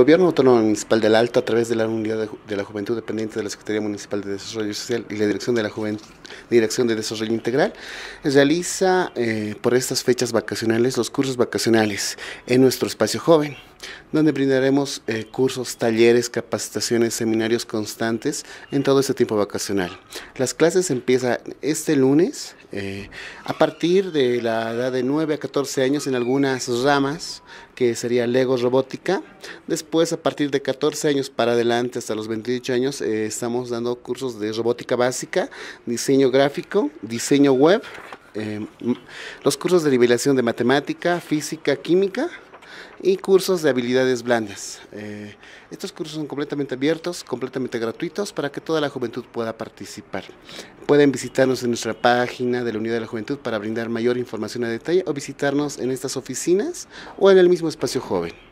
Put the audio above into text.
El Gobierno Autónomo Municipal del Alto, a través de la Unidad de la Juventud dependiente de la Secretaría Municipal de Desarrollo Social y la Dirección de la Juventud, Dirección de Desarrollo Integral, realiza eh, por estas fechas vacacionales los cursos vacacionales en nuestro espacio joven donde brindaremos eh, cursos, talleres, capacitaciones, seminarios constantes en todo este tiempo vacacional. Las clases empiezan este lunes eh, a partir de la edad de 9 a 14 años en algunas ramas, que sería Lego Robótica. Después, a partir de 14 años para adelante, hasta los 28 años, eh, estamos dando cursos de robótica básica, diseño gráfico, diseño web. los cursos de nivelación de matemática, física, química y cursos de habilidades blandas. Eh, estos cursos son completamente abiertos, completamente gratuitos para que toda la juventud pueda participar. Pueden visitarnos en nuestra página de la Unidad de la Juventud para brindar mayor información a detalle o visitarnos en estas oficinas o en el mismo espacio joven.